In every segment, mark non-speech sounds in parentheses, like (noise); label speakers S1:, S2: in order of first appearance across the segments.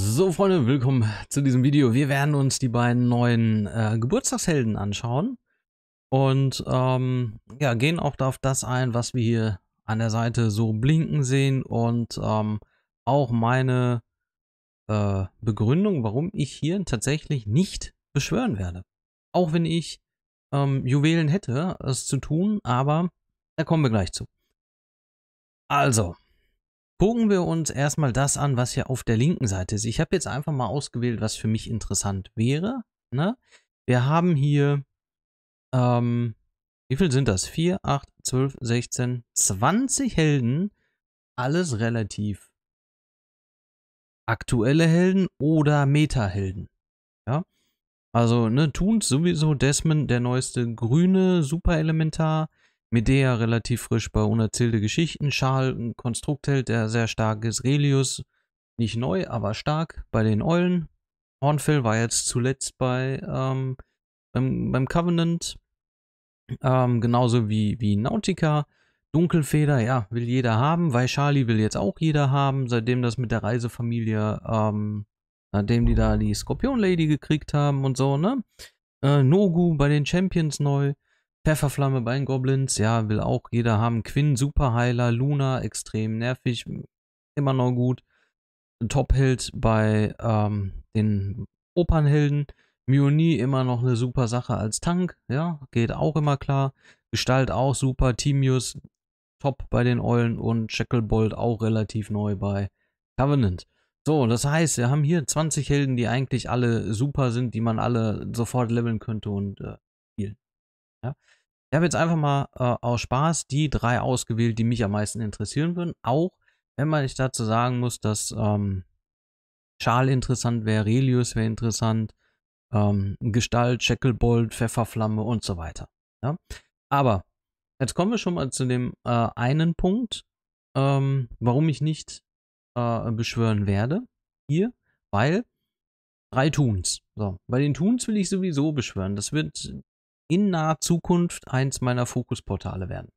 S1: So Freunde, willkommen zu diesem Video. Wir werden uns die beiden neuen äh, Geburtstagshelden anschauen und ähm, ja, gehen auch auf das ein, was wir hier an der Seite so blinken sehen und ähm, auch meine äh, Begründung, warum ich hier tatsächlich nicht beschwören werde. Auch wenn ich ähm, Juwelen hätte, es zu tun, aber da kommen wir gleich zu. Also, Gucken wir uns erstmal das an, was hier auf der linken Seite ist. Ich habe jetzt einfach mal ausgewählt, was für mich interessant wäre. Ne? Wir haben hier, ähm, wie viel sind das? 4, 8, 12, 16, 20 Helden. Alles relativ aktuelle Helden oder Meta-Helden. Ja? Also, ne, Toons sowieso, Desmond, der neueste grüne Superelementar, Medea relativ frisch bei Unerzählte Geschichten, Schal ein Konstruktheld, der sehr stark ist, Relius nicht neu, aber stark bei den Eulen, Hornfell war jetzt zuletzt bei ähm, beim, beim, Covenant, ähm, genauso wie, wie Nautica, Dunkelfeder, ja, will jeder haben, weil will jetzt auch jeder haben, seitdem das mit der Reisefamilie, ähm, nachdem die da die Skorpion Lady gekriegt haben und so, ne? Äh, Nogu bei den Champions neu, Pfefferflamme bei den Goblins, ja, will auch jeder haben. Quinn, Superheiler, Luna, extrem nervig, immer noch gut. Top-Held bei ähm, den Opernhelden. Myoni immer noch eine super Sache als Tank, ja, geht auch immer klar. Gestalt auch super, Timius top bei den Eulen und Shacklebolt auch relativ neu bei Covenant. So, das heißt, wir haben hier 20 Helden, die eigentlich alle super sind, die man alle sofort leveln könnte und äh, spielen. Ja? Ich habe jetzt einfach mal äh, aus Spaß die drei ausgewählt, die mich am meisten interessieren würden. Auch wenn man nicht dazu sagen muss, dass ähm, Schal interessant wäre, Relius wäre interessant, ähm, Gestalt, Shacklebolt, Pfefferflamme und so weiter. Ja? Aber jetzt kommen wir schon mal zu dem äh, einen Punkt, ähm, warum ich nicht äh, beschwören werde. Hier, weil drei Toons. So, bei den Toons will ich sowieso beschwören. Das wird in naher Zukunft eins meiner Fokusportale werden.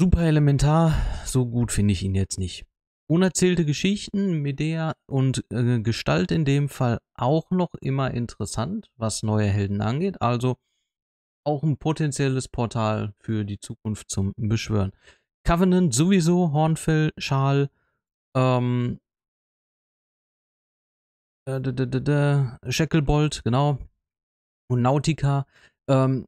S1: Super elementar, so gut finde ich ihn jetzt nicht. Unerzählte Geschichten, Medea und äh, Gestalt in dem Fall auch noch immer interessant, was neue Helden angeht. Also auch ein potenzielles Portal für die Zukunft zum Beschwören. Covenant sowieso, Hornfell, Schal, ähm, äh, Shacklebolt, genau, und Nautica ähm,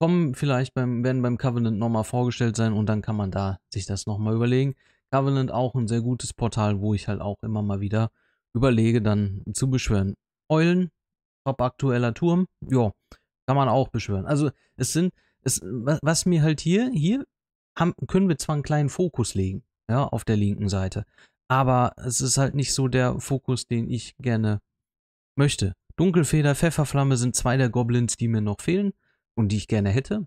S1: kommen vielleicht beim, werden beim Covenant nochmal vorgestellt sein und dann kann man da sich das nochmal überlegen. Covenant auch ein sehr gutes Portal, wo ich halt auch immer mal wieder überlege, dann zu beschwören. Eulen, top aktueller Turm, ja, kann man auch beschwören. Also es sind, es, was mir halt hier, hier haben, können wir zwar einen kleinen Fokus legen, ja, auf der linken Seite, aber es ist halt nicht so der Fokus, den ich gerne möchte. Dunkelfeder, Pfefferflamme sind zwei der Goblins, die mir noch fehlen und die ich gerne hätte.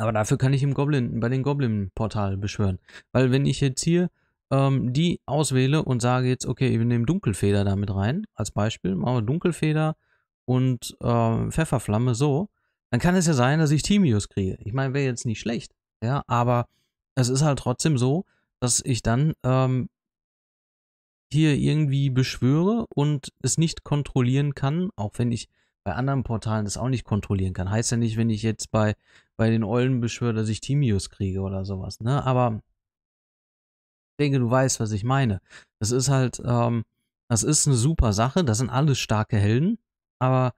S1: Aber dafür kann ich im Goblin, bei den Goblin-Portal beschwören. Weil wenn ich jetzt hier ähm, die auswähle und sage jetzt, okay, wir nehmen Dunkelfeder damit rein, als Beispiel, machen wir Dunkelfeder und äh, Pfefferflamme so, dann kann es ja sein, dass ich Timius kriege. Ich meine, wäre jetzt nicht schlecht, ja, aber es ist halt trotzdem so, dass ich dann ähm, hier irgendwie beschwöre und es nicht kontrollieren kann, auch wenn ich bei anderen Portalen das auch nicht kontrollieren kann. Heißt ja nicht, wenn ich jetzt bei, bei den Eulen beschwöre, dass ich Timius kriege oder sowas, ne? Aber ich denke, du weißt, was ich meine. Das ist halt, ähm, das ist eine super Sache, das sind alles starke Helden, aber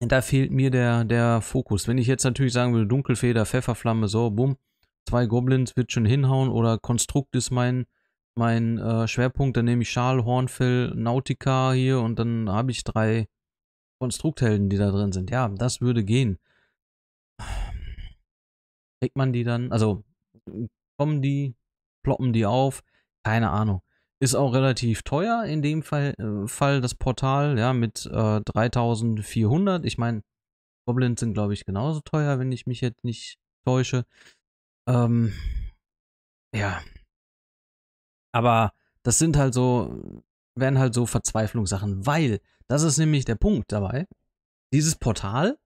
S1: da fehlt mir der, der Fokus. Wenn ich jetzt natürlich sagen würde, Dunkelfeder, Pfefferflamme, so, bumm, zwei Goblins wird schon hinhauen oder Konstrukt ist mein, mein äh, Schwerpunkt. Dann nehme ich Schal, Hornfell, Nautica hier und dann habe ich drei Konstrukthelden, die da drin sind. Ja, das würde gehen. Kriegt man die dann? Also kommen die, ploppen die auf? Keine Ahnung. Ist auch relativ teuer in dem Fall, äh, Fall das Portal, ja, mit äh, 3400. Ich meine, Goblins sind, glaube ich, genauso teuer, wenn ich mich jetzt nicht täusche. Ähm, ja. Aber das sind halt so, werden halt so Verzweiflungssachen, weil das ist nämlich der Punkt dabei. Dieses Portal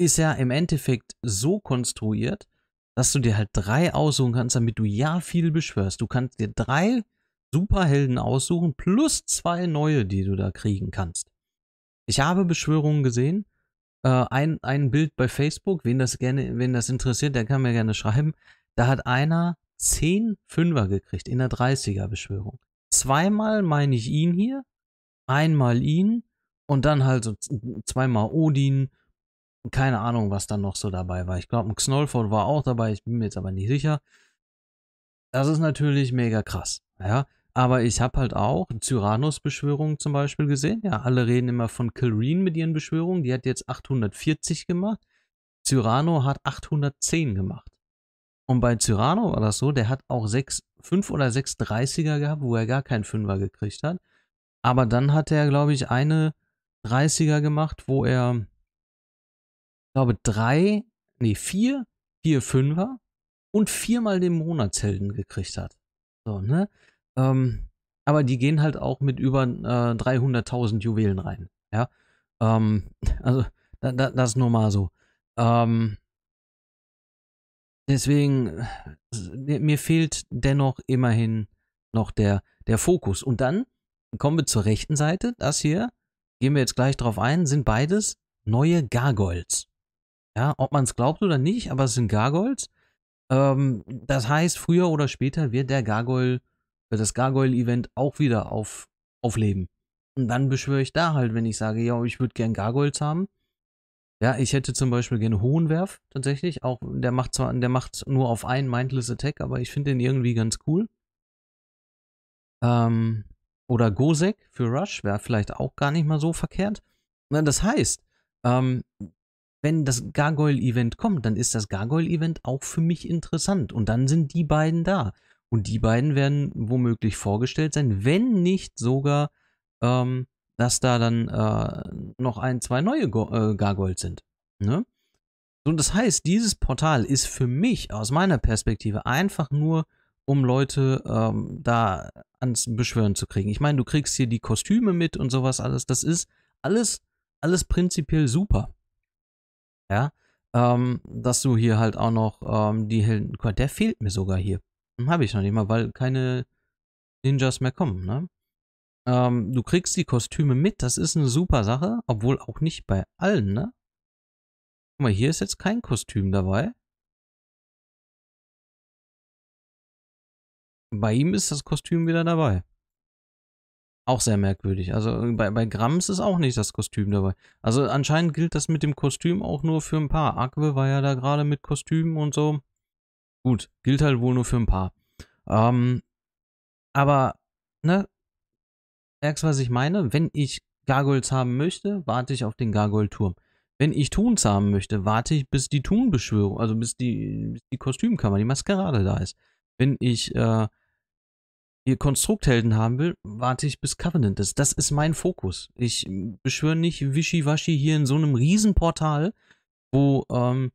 S1: ist ja im Endeffekt so konstruiert, dass du dir halt drei aussuchen kannst, damit du ja viel beschwörst. Du kannst dir drei Superhelden aussuchen plus zwei neue, die du da kriegen kannst. Ich habe Beschwörungen gesehen, äh, ein, ein Bild bei Facebook, wen das gerne, wen das interessiert, der kann mir gerne schreiben. Da hat einer 10 Fünfer gekriegt in der 30er Beschwörung. Zweimal meine ich ihn hier, einmal ihn und dann halt so zweimal Odin. Keine Ahnung, was dann noch so dabei war. Ich glaube, ein Knollford war auch dabei, ich bin mir jetzt aber nicht sicher. Das ist natürlich mega krass. Ja, aber ich habe halt auch Tyrannos-Beschwörungen zum Beispiel gesehen. Ja, alle reden immer von Kilreen mit ihren Beschwörungen. Die hat jetzt 840 gemacht. Cyrano hat 810 gemacht. Und bei Cyrano war das so, der hat auch 5 oder 6 30er gehabt, wo er gar keinen Fünfer gekriegt hat. Aber dann hat er, glaube ich, eine 30er gemacht, wo er, glaube, 3, nee, 4, 4 Fünfer und viermal den Monatshelden gekriegt hat. So, ne? Ähm, aber die gehen halt auch mit über äh, 300.000 Juwelen rein. Ja, ähm, (laughs) also da, da, das nur mal so. Ähm, deswegen, äh, mir fehlt dennoch immerhin noch der, der Fokus. Und dann kommen wir zur rechten Seite. Das hier, gehen wir jetzt gleich drauf ein, sind beides neue Gargoyles. Ja, ob man es glaubt oder nicht, aber es sind Gargoyles. Ähm, das heißt, früher oder später wird der Gargoyle wird das Gargoyle-Event auch wieder auf, aufleben. Und dann beschwöre ich da halt, wenn ich sage, ja, ich würde gern Gargoyles haben. Ja, ich hätte zum Beispiel gerne Hohenwerf tatsächlich. Auch der macht zwar, der macht nur auf einen Mindless Attack, aber ich finde den irgendwie ganz cool. Ähm, oder Gosek für Rush wäre vielleicht auch gar nicht mal so verkehrt. Na, das heißt, ähm, wenn das Gargoyle-Event kommt, dann ist das Gargoyle-Event auch für mich interessant. Und dann sind die beiden da. Und die beiden werden womöglich vorgestellt sein, wenn nicht sogar, ähm, dass da dann äh, noch ein, zwei neue Go äh, Gargoyles sind. Ne? So, das heißt, dieses Portal ist für mich aus meiner Perspektive einfach nur, um Leute ähm, da ans Beschwören zu kriegen. Ich meine, du kriegst hier die Kostüme mit und sowas alles. Das ist alles, alles prinzipiell super. Ja, ähm, dass du hier halt auch noch ähm, die Helden. Der fehlt mir sogar hier. Habe ich noch nicht mal, weil keine Ninjas mehr kommen, ne? Ähm, du kriegst die Kostüme mit, das ist eine super Sache, obwohl auch nicht bei allen, ne? Guck mal, hier ist jetzt kein Kostüm dabei.
S2: Bei ihm ist das Kostüm wieder dabei.
S1: Auch sehr merkwürdig. Also äh, bei, bei Grams ist auch nicht das Kostüm dabei. Also anscheinend gilt das mit dem Kostüm auch nur für ein paar. Aqua war ja da gerade mit Kostümen und so. Gut, gilt halt wohl nur für ein paar. Ähm, aber, ne? Merkst, was ich meine? Wenn ich Gargoyles haben möchte, warte ich auf den Gargoyle-Turm. Wenn ich Tuns haben möchte, warte ich, bis die Tunbeschwörung, also bis die, bis die Kostümkammer, die Maskerade da ist. Wenn ich äh, ihr Konstrukthelden haben will, warte ich, bis Covenant ist. Das ist mein Fokus. Ich beschwöre nicht Wischiwaschi hier in so einem Riesenportal, wo ähm,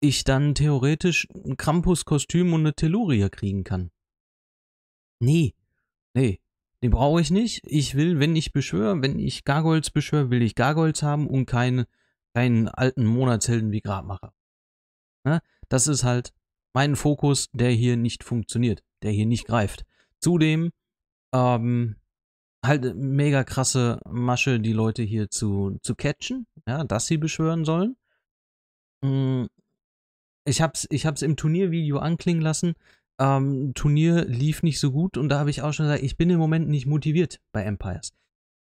S1: ich dann theoretisch ein Krampus-Kostüm und eine Telluria kriegen kann. Nee, nee, die brauche ich nicht. Ich will, wenn ich beschwöre, wenn ich Gargoyles beschwöre, will ich Gargoyles haben und keine, keinen alten Monatshelden wie Grabmacher. Ja, ne? das ist halt mein Fokus, der hier nicht funktioniert, der hier nicht greift. Zudem, ähm, halt mega krasse Masche, die Leute hier zu, zu catchen, ja, dass sie beschwören sollen. Mm, ich hab's, ich hab's im Turniervideo anklingen lassen. Ähm, Turnier lief nicht so gut und da habe ich auch schon gesagt, ich bin im Moment nicht motiviert bei Empires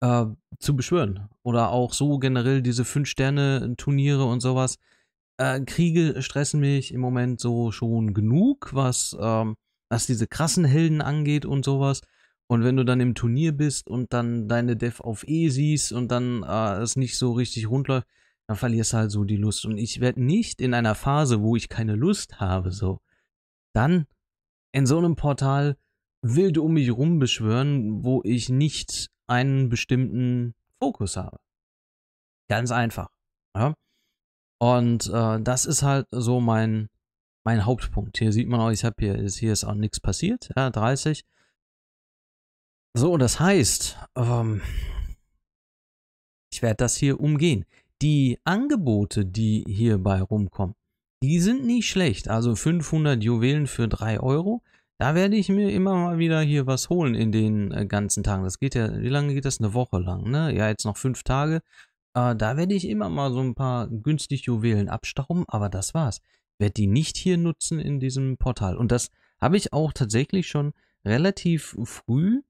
S1: äh, zu beschwören. Oder auch so generell diese 5-Sterne-Turniere und sowas. Äh, Kriege stressen mich im Moment so schon genug, was, ähm, was diese krassen Helden angeht und sowas. Und wenn du dann im Turnier bist und dann deine Dev auf E siehst und dann äh, es nicht so richtig rund läuft, dann verlierst du halt so die Lust. Und ich werde nicht in einer Phase, wo ich keine Lust habe, so, dann in so einem Portal wild um mich rum beschwören, wo ich nicht einen bestimmten Fokus habe. Ganz einfach. Ja? Und äh, das ist halt so mein, mein Hauptpunkt. Hier sieht man auch, ich habe hier, ist, hier ist auch nichts passiert, ja, 30. So, das heißt, ähm, ich werde das hier umgehen die Angebote, die hierbei rumkommen, die sind nicht schlecht. Also 500 Juwelen für 3 Euro. Da werde ich mir immer mal wieder hier was holen in den äh, ganzen Tagen. Das geht ja, wie lange geht das? Eine Woche lang, ne? Ja, jetzt noch 5 Tage. Äh, da werde ich immer mal so ein paar günstig Juwelen abstauben, aber das war's. Ich werde die nicht hier nutzen in diesem Portal. Und das habe ich auch tatsächlich schon relativ früh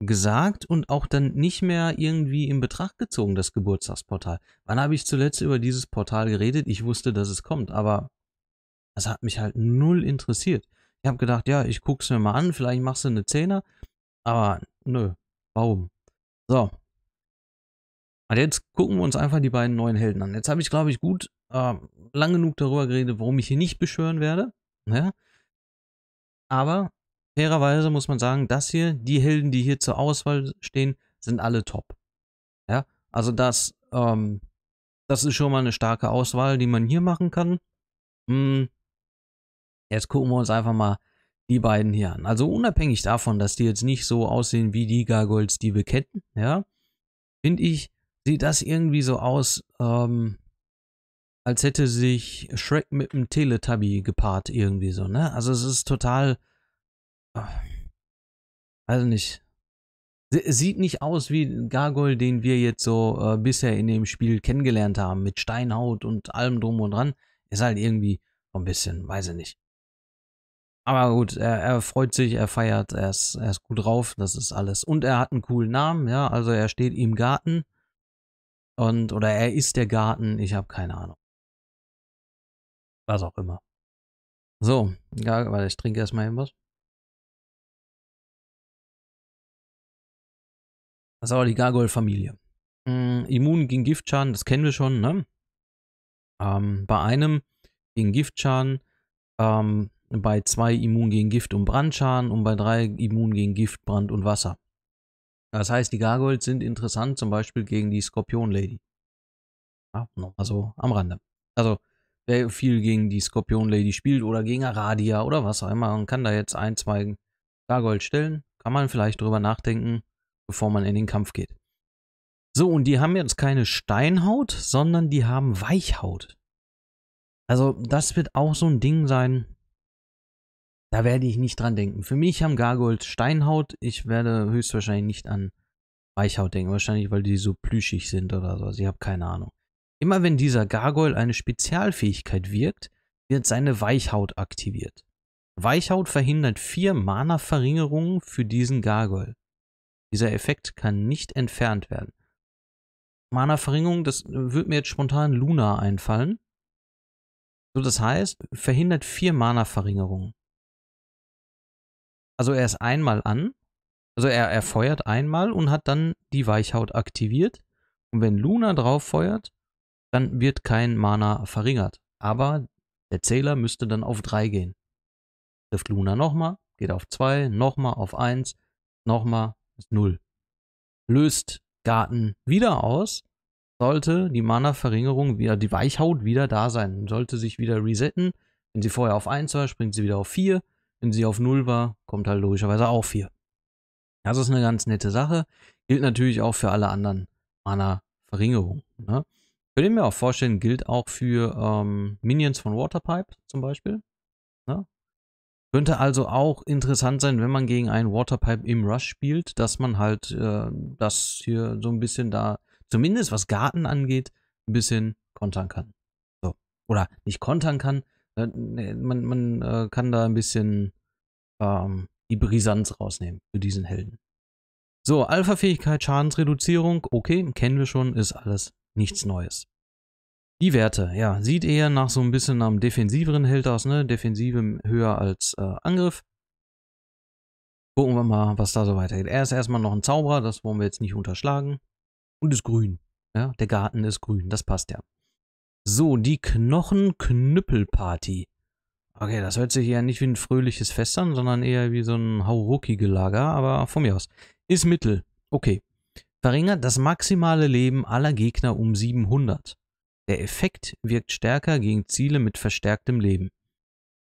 S1: gesagt und auch dann nicht mehr irgendwie in Betracht gezogen, das Geburtstagsportal. Wann habe ich zuletzt über dieses Portal geredet? Ich wusste, dass es kommt, aber das hat mich halt null interessiert. Ich habe gedacht, ja, ich gucke es mir mal an, vielleicht machst du eine Zehner, aber nö, warum? So. Und jetzt gucken wir uns einfach die beiden neuen Helden an. Jetzt habe ich, glaube ich, gut äh, lang genug darüber geredet, warum ich hier nicht beschwören werde. Ja? Ne? Aber fairerweise muss man sagen, das hier, die Helden, die hier zur Auswahl stehen, sind alle top. Ja, also das, ähm, das ist schon mal eine starke Auswahl, die man hier machen kann. Hm. Jetzt gucken wir uns einfach mal die beiden hier an. Also unabhängig davon, dass die jetzt nicht so aussehen wie die Gargoyles, die wir kennen, ja, finde ich, sieht das irgendwie so aus, ähm, als hätte sich Shrek mit einem Teletubby gepaart irgendwie so, ne? Also es ist total also nicht. Sieht nicht aus wie Gargoyle, den wir jetzt so äh, bisher in dem Spiel kennengelernt haben, mit Steinhaut und allem drum und dran. Ist halt irgendwie ein bisschen, weiß ich nicht. Aber gut, er, er freut sich, er feiert, er ist, er ist, gut drauf, das ist alles. Und er hat einen coolen Namen, ja, also er steht im Garten und, oder er ist der Garten, ich habe keine Ahnung. Was auch immer.
S2: So, ja, weil ich trinke erstmal irgendwas.
S1: Das ist aber die Gargoyle-Familie. Mhm, immun gegen Giftschaden, das kennen wir schon, ne? Ähm, bei einem gegen Giftschaden, ähm, bei zwei immun gegen Gift und Brandschaden und bei drei immun gegen Gift, Brand und Wasser. Das heißt, die Gargoyles sind interessant, zum Beispiel gegen die Skorpion-Lady. Ja, also am Rande. Also, wer viel gegen die Skorpion-Lady spielt oder gegen Aradia oder was auch immer und kann da jetzt ein, zwei Gargoyles stellen, kann man vielleicht drüber nachdenken, bevor man in den Kampf geht. So, und die haben jetzt keine Steinhaut, sondern die haben Weichhaut. Also, das wird auch so ein Ding sein. Da werde ich nicht dran denken. Für mich haben Gargold Steinhaut. Ich werde höchstwahrscheinlich nicht an Weichhaut denken. Wahrscheinlich, weil die so plüschig sind oder so. Also, ich habe keine Ahnung. Immer wenn dieser Gargoyle eine Spezialfähigkeit wirkt, wird seine Weichhaut aktiviert. Weichhaut verhindert vier Mana-Verringerungen für diesen Gargoyle. Dieser Effekt kann nicht entfernt werden. Mana-Verringerung, das äh, würde mir jetzt spontan Luna einfallen. So, das heißt, verhindert vier Mana-Verringerungen. Also er ist einmal an, also er, er feuert einmal und hat dann die Weichhaut aktiviert. Und wenn Luna drauf feuert, dann wird kein Mana verringert. Aber der Zähler müsste dann auf 3 gehen. Trifft Luna nochmal, geht auf 2, nochmal auf 1, nochmal ist 0. Löst Garten wieder aus, sollte die Mana-Verringerung wieder, die Weichhaut wieder da sein. Sollte sich wieder resetten. Wenn sie vorher auf 1 war, springt sie wieder auf 4. Wenn sie auf 0 war, kommt halt logischerweise auch 4. Das ist eine ganz nette Sache. Gilt natürlich auch für alle anderen Mana-Verringerungen. Ne? Würde ich mir auch vorstellen, gilt auch für ähm, Minions von Waterpipe zum Beispiel. Ne? Könnte also auch interessant sein, wenn man gegen einen Waterpipe im Rush spielt, dass man halt äh, das hier so ein bisschen da, zumindest was Garten angeht, ein bisschen kontern kann. So. Oder nicht kontern kann, äh, ne, man, man äh, kann da ein bisschen ähm, die Brisanz rausnehmen für diesen Helden. So, Alpha-Fähigkeit, Schadensreduzierung, okay, kennen wir schon, ist alles nichts Neues. Die Werte, ja, sieht eher nach so ein bisschen am defensiveren Held aus, ne? Defensive höher als äh, Angriff. Gucken wir mal, was da so weitergeht. Er ist erstmal noch ein Zauberer, das wollen wir jetzt nicht unterschlagen. Und ist grün. Ja, der Garten ist grün, das passt ja. So, die Knochenknüppelparty. Okay, das hört sich ja nicht wie ein fröhliches Fest an, sondern eher wie so ein Haurucki-Gelager, aber von mir aus. Ist Mittel. Okay. Verringert das maximale Leben aller Gegner um 700. Der Effekt wirkt stärker gegen Ziele mit verstärktem Leben.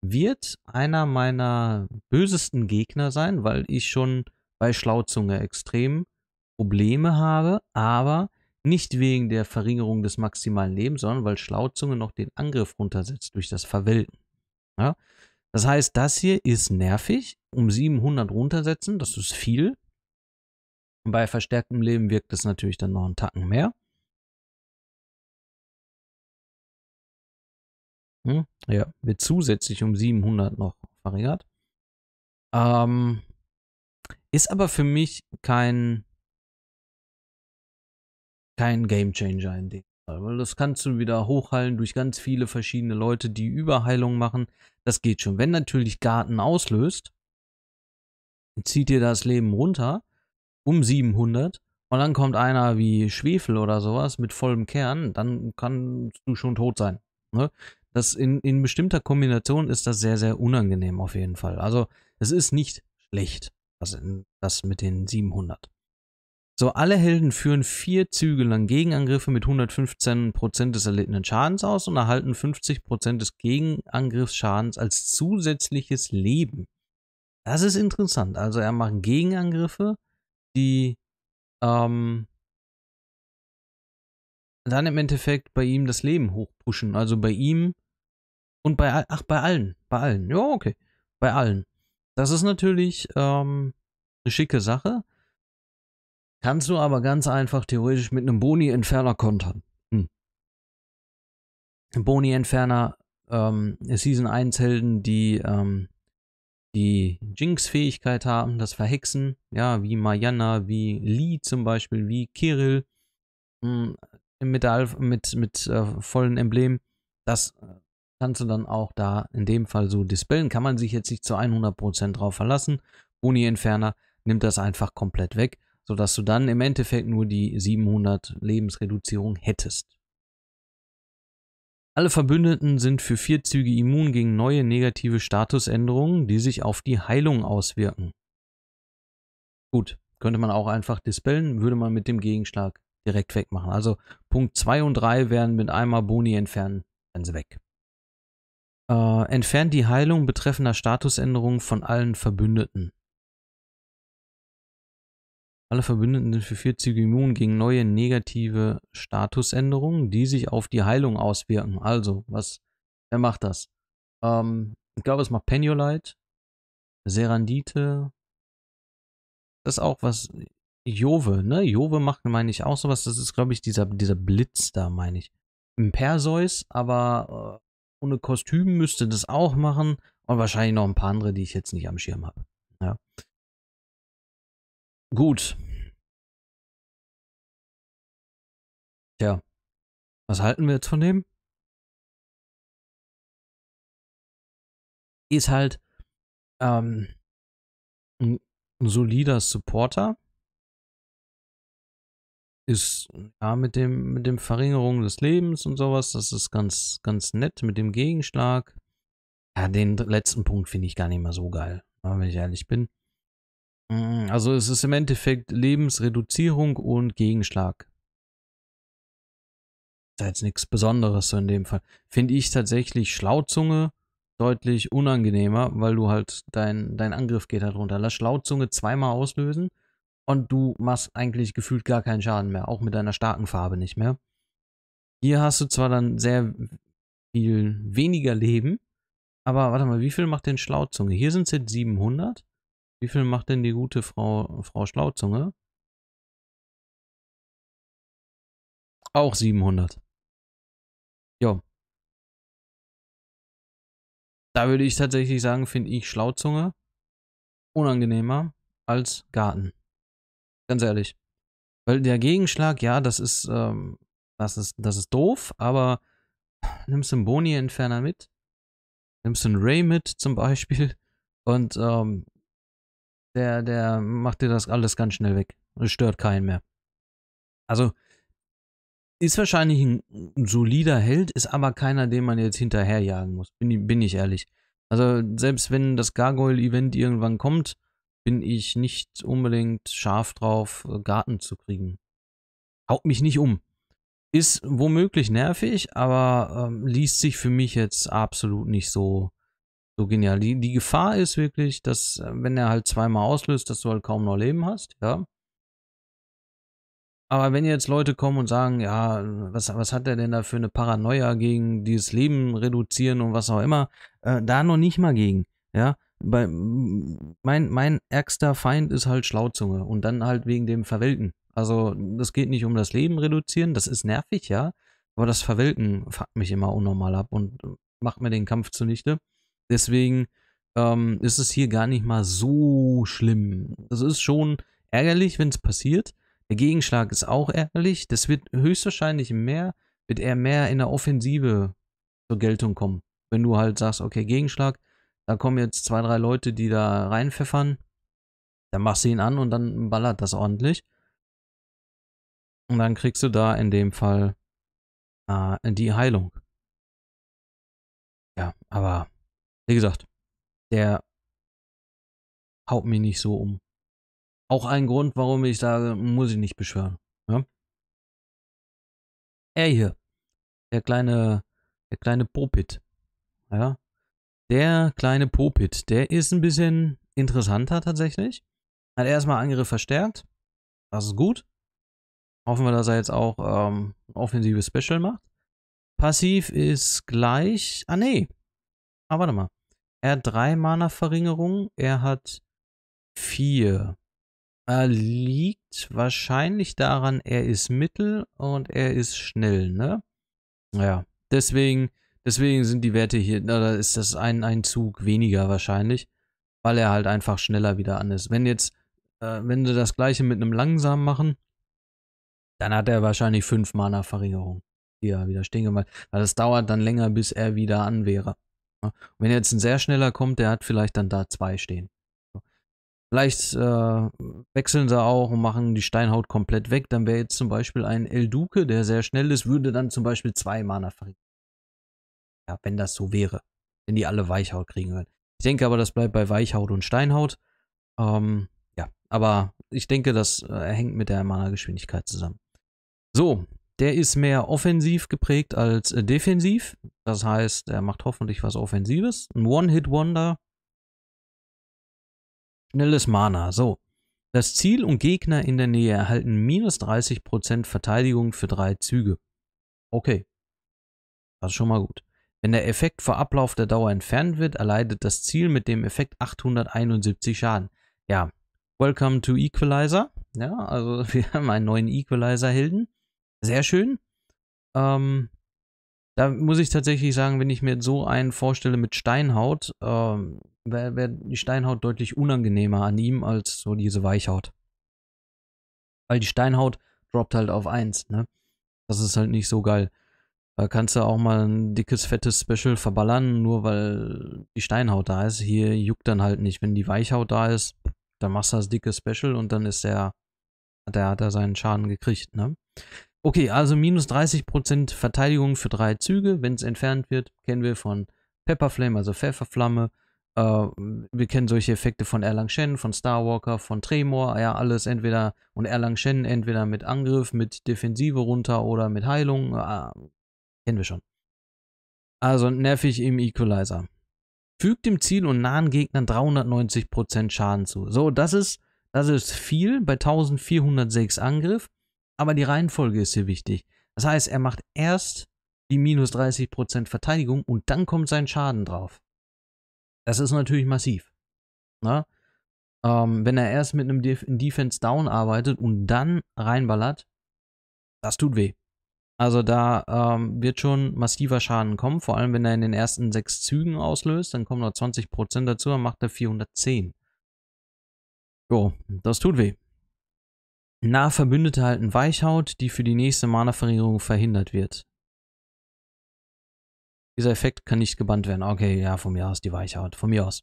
S1: Wird einer meiner bösesten Gegner sein, weil ich schon bei Schlauzunge extrem Probleme habe, aber nicht wegen der Verringerung des maximalen Lebens, sondern weil Schlauzunge noch den Angriff runtersetzt durch das Verwelken. Ja? Das heißt, das hier ist nervig, um 700 runtersetzen, das ist viel. Bei verstärktem Leben wirkt es natürlich dann noch einen Tacken mehr.
S2: Hm? Ja, wird zusätzlich um 700 noch verringert. Ähm, ist aber für mich
S1: kein, kein Game Changer in dem Fall. Weil das kannst du wieder hochheilen durch ganz viele verschiedene Leute, die Überheilung machen. Das geht schon. Wenn natürlich Garten auslöst, zieht dir das Leben runter um 700 und dann kommt einer wie Schwefel oder sowas mit vollem Kern, dann kannst du schon tot sein. Ne? Das in, in bestimmter Kombination ist das sehr, sehr unangenehm auf jeden Fall. Also es ist nicht schlecht, das, das mit den 700. So, alle Helden führen vier Züge lang Gegenangriffe mit 115% des erlittenen Schadens aus und erhalten 50% des Gegenangriffsschadens als zusätzliches Leben. Das ist interessant. Also er macht Gegenangriffe, die ähm, dann im Endeffekt bei ihm das Leben hochpushen. Also bei ihm und bei, ach, bei allen. Bei allen. Ja, okay. Bei allen. Das ist natürlich ähm, eine schicke Sache. Kannst du aber ganz einfach theoretisch mit einem Boni-Entferner kontern. Hm. Boni-Entferner, ähm, Season 1 Helden, die ähm, die Jinx-Fähigkeit haben, das Verhexen, ja, wie Mariana, wie Lee zum Beispiel, wie Kirill, mh, hm, mit, mit, mit äh, vollen Emblem, das äh, kannst du dann auch da in dem Fall so dispellen. Kann man sich jetzt nicht zu 100% drauf verlassen. Boni entferner nimmt das einfach komplett weg, sodass du dann im Endeffekt nur die 700 Lebensreduzierung hättest. Alle Verbündeten sind für vier Züge immun gegen neue negative Statusänderungen, die sich auf die Heilung auswirken. Gut, könnte man auch einfach dispellen, würde man mit dem Gegenschlag direkt wegmachen. Also Punkt 2 und 3 werden mit einmal Boni entfernen, werden sie weg. Äh, entfernt die Heilung betreffender Statusänderungen von allen Verbündeten. Alle Verbündeten sind für vier Züge immun gegen neue negative Statusänderungen, die sich auf die Heilung auswirken. Also, was, wer macht das? Ähm, ich glaube, es macht Penulite, Serandite. Das ist auch was, Jove, ne? Jove macht, meine ich, auch sowas. Das ist, glaube ich, dieser, dieser Blitz da, meine ich. Perseus, aber äh, ohne Kostüm müsste das auch machen. Und wahrscheinlich noch ein paar andere, die ich jetzt nicht am Schirm habe. Ja.
S2: Gut. Tja. Was halten wir jetzt von dem? Ist halt ähm, ein solider Supporter
S1: ist ja mit dem mit dem Verringerung des Lebens und sowas, das ist ganz ganz nett mit dem Gegenschlag. Ja, den letzten Punkt finde ich gar nicht mal so geil, wenn ich ehrlich bin. Mm, also es ist im Endeffekt Lebensreduzierung und Gegenschlag. ist jetzt nichts Besonderes so in dem Fall. Finde ich tatsächlich Schlauzunge deutlich unangenehmer, weil du halt dein, dein Angriff geht halt runter. Lass Schlauzunge zweimal auslösen und du machst eigentlich gefühlt gar keinen Schaden mehr, auch mit deiner starken Farbe nicht mehr. Hier hast du zwar dann sehr viel weniger Leben, aber warte mal, wie viel macht denn Schlauzunge? Hier sind es jetzt 700. Wie viel macht denn die gute Frau, Frau Schlauzunge?
S2: Auch 700. Jo. Da würde ich tatsächlich
S1: sagen, finde ich Schlauzunge unangenehmer als Garten. Ganz ehrlich. Weil der Gegenschlag, ja, das ist, ähm, das ist, das ist doof, aber (sighs) nimmst du einen Boni-Entferner mit, nimmst du einen Ray mit zum Beispiel und ähm, der, der macht dir das alles ganz schnell weg. Es stört keinen mehr. Also ist wahrscheinlich ein solider Held, ist aber keiner, den man jetzt hinterherjagen muss. Bin, bin ich ehrlich. Also selbst wenn das Gargoyle-Event irgendwann kommt, bin ich nicht unbedingt scharf drauf, äh, Garten zu kriegen. Haut mich nicht um. Ist womöglich nervig, aber ähm, liest sich für mich jetzt absolut nicht so, so genial. Die, die Gefahr ist wirklich, dass, äh, wenn er halt zweimal auslöst, dass du halt kaum noch Leben hast, ja. Aber wenn jetzt Leute kommen und sagen, ja, was, was hat er denn da für eine Paranoia gegen dieses Leben reduzieren und was auch immer, äh, da noch nicht mal gegen. Ja, bei, mein, mein ärgster Feind ist halt Schlauzunge und dann halt wegen dem Verwelken. Also das geht nicht um das Leben reduzieren, das ist nervig, ja, aber das Verwelken fuckt mich immer unnormal ab und macht mir den Kampf zunichte. Deswegen ähm, ist es hier gar nicht mal so schlimm. Das ist schon ärgerlich, wenn es passiert. Der Gegenschlag ist auch ärgerlich. Das wird höchstwahrscheinlich mehr, wird eher mehr in der Offensive zur Geltung kommen. Wenn du halt sagst, okay, Gegenschlag, da kommen jetzt zwei, drei Leute, die da reinpfeffern. Dann machst du ihn an und dann ballert das ordentlich. Und dann kriegst du da in dem Fall
S2: äh, die Heilung. Ja, aber wie gesagt, der haut mich nicht so um. Auch ein Grund,
S1: warum ich sage, muss ich nicht beschwören. Ja? Er hier, der kleine, der kleine Popit, ja, der kleine Popit, der ist ein bisschen interessanter tatsächlich. Hat erstmal Angriff verstärkt. Das ist gut. Hoffen wir, dass er jetzt auch ähm, offensive Special macht. Passiv ist gleich. Ah, nee. Ah, warte mal. Er hat drei Mana-Verringerung. Er hat vier. Er liegt wahrscheinlich daran, er ist mittel und er ist schnell, ne? Ja, deswegen Deswegen sind die Werte hier, da ist das ein, ein Zug weniger wahrscheinlich, weil er halt einfach schneller wieder an ist. Wenn jetzt, äh, wenn sie das gleiche mit einem langsamen machen, dann hat er wahrscheinlich 5 Mana Verringerung, die wieder stehen gemacht Weil das dauert dann länger, bis er wieder an wäre. Und wenn jetzt ein sehr schneller kommt, der hat vielleicht dann da zwei stehen. Vielleicht äh, wechseln sie auch und machen die Steinhaut komplett weg. Dann wäre jetzt zum Beispiel ein Elduke, der sehr schnell ist, würde dann zum Beispiel zwei Mana verringern. Ja, wenn das so wäre. Wenn die alle Weichhaut kriegen würden. Ich denke aber, das bleibt bei Weichhaut und Steinhaut. Ähm, ja, aber ich denke, das äh, hängt mit der Mana-Geschwindigkeit zusammen. So, der ist mehr offensiv geprägt als äh, defensiv. Das heißt, er macht hoffentlich was Offensives. Ein One-Hit-Wonder. Schnelles Mana. So. Das Ziel und Gegner in der Nähe erhalten minus 30% Verteidigung für drei Züge. Okay. Das ist schon mal gut. Wenn der Effekt vor Ablauf der Dauer entfernt wird, erleidet das Ziel mit dem Effekt 871 Schaden. Ja, welcome to Equalizer. Ja, also (laughs) wir haben einen neuen Equalizer-Helden. Sehr schön. Ähm, da muss ich tatsächlich sagen, wenn ich mir so einen vorstelle mit Steinhaut, ähm, wäre wär die Steinhaut deutlich unangenehmer an ihm als so diese Weichhaut. Weil die Steinhaut droppt halt auf 1, ne? Das ist halt nicht so geil. Da kannst du auch mal ein dickes, fettes Special verballern, nur weil die Steinhaut da ist. Hier juckt dann halt nicht. Wenn die Weichhaut da ist, dann machst du das dicke Special und dann ist der, der hat er seinen Schaden gekriegt, ne? Okay, also minus 30% Verteidigung für drei Züge, wenn es entfernt wird, kennen wir von Pepperflame, also Pfefferflamme. Äh, wir kennen solche Effekte von Erlang Shen, von Starwalker, von Tremor, ja, alles entweder und Erlang Shen entweder mit Angriff, mit Defensive runter oder mit Heilung. Äh, Kennen wir schon. Also nervig im Equalizer. Fügt dem Ziel und nahen Gegnern 390% Schaden zu. So, das ist, das ist viel bei 1406 Angriff, aber die Reihenfolge ist hier wichtig. Das heißt, er macht erst die minus 30% Verteidigung und dann kommt sein Schaden drauf. Das ist natürlich massiv. Na? Ne? Ähm, wenn er erst mit einem Def Defense Down arbeitet und dann reinballert, das tut weh. Also da ähm, wird schon massiver Schaden kommen, vor allem wenn er in den ersten sechs Zügen auslöst, dann kommen noch 20% dazu, dann macht er 410. Jo, das tut weh. Nahe Verbündete halten Weichhaut, die für die nächste Mana-Verringerung verhindert wird. Dieser Effekt kann nicht gebannt werden. Okay, ja, von mir aus die Weichhaut. Von mir aus.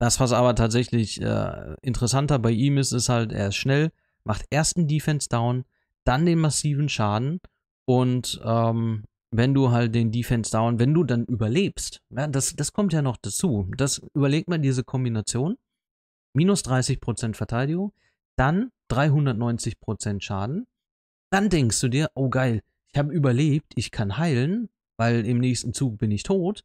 S1: Das, was aber tatsächlich äh, interessanter bei ihm ist, ist halt, er ist schnell, macht erst ersten Defense down, dann den massiven Schaden und ähm, wenn du halt den Defense Down, wenn du dann überlebst, ja, das, das kommt ja noch dazu. Das überlegt man diese Kombination. Minus 30% Verteidigung, dann 390% Schaden. Dann denkst du dir, oh geil, ich habe überlebt, ich kann heilen, weil im nächsten Zug bin ich tot.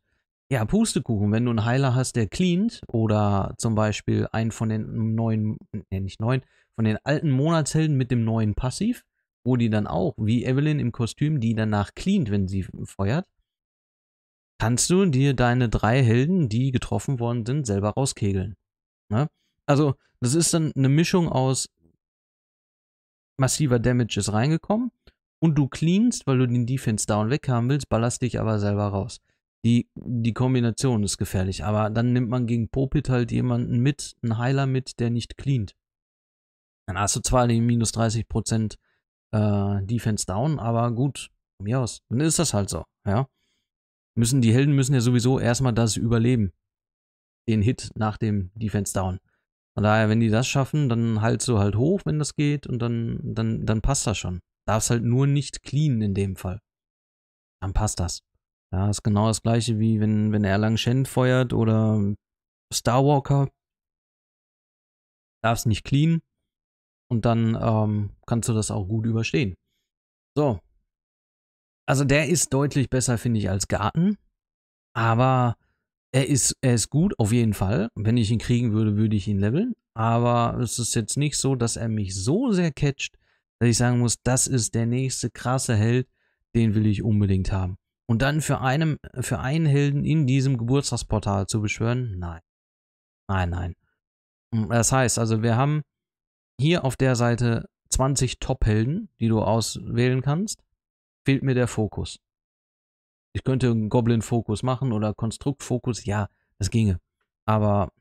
S1: Ja, Pustekuchen, wenn du einen Heiler hast, der cleant oder zum Beispiel einen von den neuen, nee, nicht neuen, von den alten Monatshelden mit dem neuen Passiv, wo die dann auch, wie Evelyn im Kostüm, die danach cleant, wenn sie feuert, kannst du dir deine drei Helden, die getroffen worden sind, selber rauskegeln. Ne? Also, das ist dann eine Mischung aus massiver Damage ist reingekommen und du cleanst, weil du den Defense Down weghaben willst, ballerst dich aber selber raus. Die, die Kombination ist gefährlich, aber dann nimmt man gegen Popit halt jemanden mit, einen Heiler mit, der nicht cleant. Dann hast du zwar den minus 30% Prozent äh, Defense down, aber gut, von mir aus. Dann ist das halt so, ja. Müssen, die Helden müssen ja sowieso erstmal das überleben. Den Hit nach dem Defense down. Von daher, wenn die das schaffen, dann halt so halt hoch, wenn das geht, und dann, dann, dann passt das schon. Darf es halt nur nicht clean in dem Fall. Dann passt das. Ja, ist genau das gleiche wie wenn, wenn Erlang Shen feuert oder Starwalker. Darf es nicht clean, und dann ähm, kannst du das auch gut überstehen. So. Also der ist deutlich besser, finde ich, als Garten. Aber er ist, er ist gut, auf jeden Fall. Wenn ich ihn kriegen würde, würde ich ihn leveln. Aber es ist jetzt nicht so, dass er mich so sehr catcht, dass ich sagen muss, das ist der nächste krasse Held, den will ich unbedingt haben. Und dann für, einem, für einen Helden in diesem Geburtstagsportal zu beschwören, nein. Nein, nein. Das heißt, also wir haben hier auf der Seite 20 Top-Helden, die du auswählen kannst, fehlt mir der Fokus. Ich könnte einen Goblin-Fokus machen oder Konstrukt-Fokus, ja, das ginge. Aber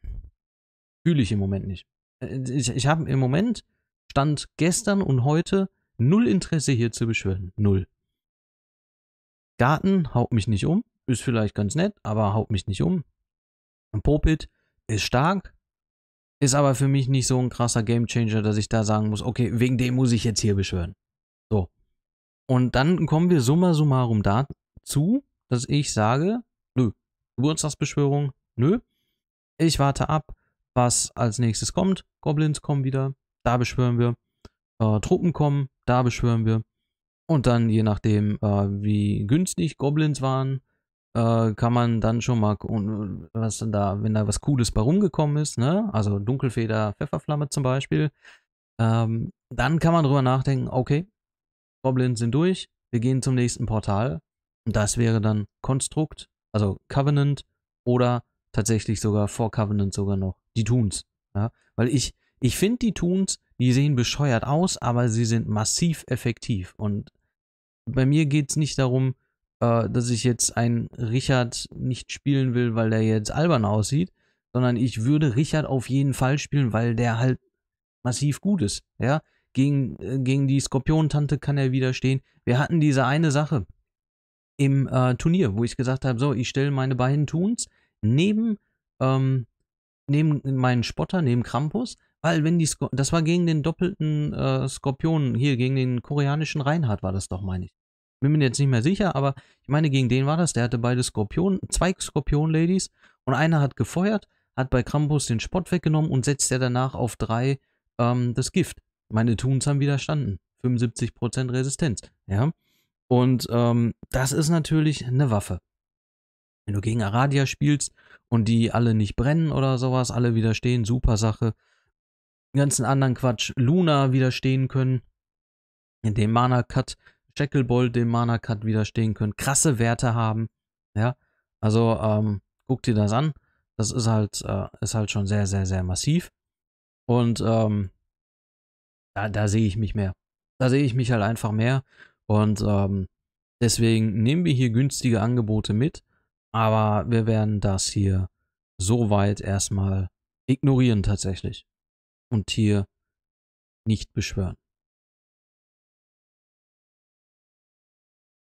S1: fühle ich im Moment nicht. Äh, ich, ich habe im Moment, Stand gestern und heute, null Interesse hier zu beschwören. Null. Garten haut mich nicht um. Ist vielleicht ganz nett, aber haut mich nicht um. Popit ist stark, ist aber für mich nicht so ein krasser Gamechanger, dass ich da sagen muss, okay, wegen dem muss ich jetzt hier beschwören. So. Und dann kommen wir summa summarum dazu, dass ich sage, nö, Geburtstagsbeschwörung, nö. Ich warte ab, was als nächstes kommt. Goblins kommen wieder, da beschwören wir. Äh, Truppen kommen, da beschwören wir. Und dann, je nachdem, äh, wie günstig Goblins waren, äh, kann man dann schon mal, äh, was da, wenn da was Cooles bei rumgekommen ist, ne? Also Dunkelfeder, Pfefferflamme zum Beispiel, ähm, dann kann man drüber nachdenken, okay, Goblins sind durch, wir gehen zum nächsten Portal. Und das wäre dann Konstrukt, also Covenant oder tatsächlich sogar vor Covenant sogar noch die Toons. Ja? Weil ich, ich finde die Toons, die sehen bescheuert aus, aber sie sind massiv effektiv. Und bei mir geht es nicht darum, äh, dass ich jetzt einen Richard nicht spielen will, weil der jetzt albern aussieht, sondern ich würde Richard auf jeden Fall spielen, weil der halt massiv gut ist. Ja, gegen, äh, gegen die Skorpiontante kann er widerstehen. Wir hatten diese eine Sache im äh, Turnier, wo ich gesagt habe, so, ich stelle meine beiden Toons neben, ähm, neben meinen Spotter, neben Krampus, weil wenn die, Skor das war gegen den doppelten äh, Skorpion, hier, gegen den koreanischen Reinhard war das doch, meine ich. Bin mir jetzt nicht mehr sicher, aber ich meine, gegen den war das. Der hatte beide Skorpion, zwei Skorpion-Ladies und einer hat gefeuert, hat bei Krampus den Spott weggenommen und setzt er danach auf drei ähm, das Gift. Meine Tuns haben widerstanden. 75% Resistenz. Ja. Und ähm, das ist natürlich eine Waffe. Wenn du gegen Aradia spielst und die alle nicht brennen oder sowas, alle widerstehen, super Sache. Den ganzen anderen Quatsch. Luna widerstehen können. in dem Mana-Cut Shacklebolt dem Mana-Cut widerstehen können, krasse Werte haben. Ja, also ähm, guck dir das an. Das ist halt, äh, ist halt schon sehr, sehr, sehr massiv. Und ähm, da, da sehe ich mich mehr. Da sehe ich mich halt einfach mehr. Und ähm, deswegen nehmen wir hier günstige Angebote mit. Aber wir werden das hier soweit erstmal ignorieren tatsächlich. Und hier nicht beschwören.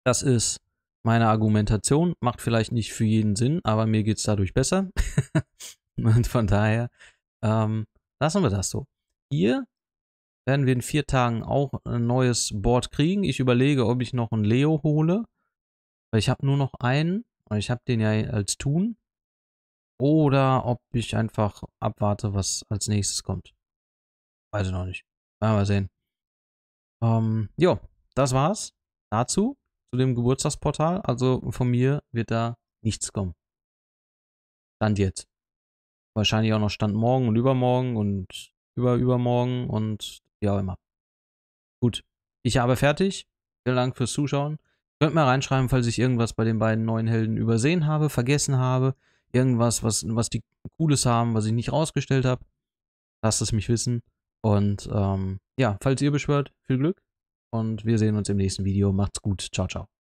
S1: Das ist meine Argumentation. Macht vielleicht nicht für jeden Sinn, aber mir geht es dadurch besser. (laughs) Und von daher ähm, lassen wir das so. Hier werden wir in vier Tagen auch ein neues Board kriegen. Ich überlege, ob ich noch einen Leo hole. Weil ich habe nur noch einen. Ich habe den ja als Tun. Oder ob ich einfach abwarte, was als nächstes kommt. Weiß ich noch nicht. Mal sehen. Ähm, jo, das war's dazu zu dem Geburtstagsportal. Also von mir wird da nichts kommen. Stand jetzt. Wahrscheinlich auch noch Stand morgen und übermorgen und überübermorgen und wie auch immer. Gut. Ich habe fertig. Vielen Dank fürs Zuschauen. Könnt mir reinschreiben, falls ich irgendwas bei den beiden neuen Helden übersehen habe, vergessen habe. Irgendwas, was, was die Cooles haben, was ich nicht rausgestellt habe. Lasst es mich wissen. Und ähm, ja, falls ihr beschwört, viel Glück und wir sehen uns im nächsten Video. Macht's gut. Ciao, ciao.